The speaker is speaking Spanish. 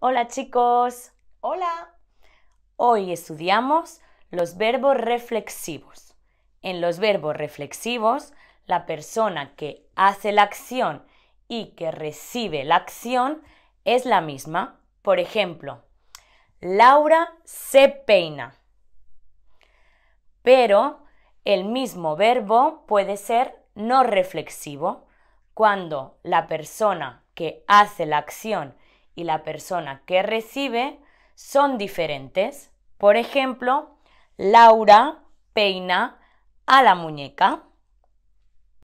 Hola chicos. Hola. Hoy estudiamos los verbos reflexivos. En los verbos reflexivos, la persona que hace la acción y que recibe la acción es la misma. Por ejemplo, Laura se peina. Pero el mismo verbo puede ser no reflexivo cuando la persona que hace la acción y la persona que recibe son diferentes. Por ejemplo, Laura peina a la muñeca.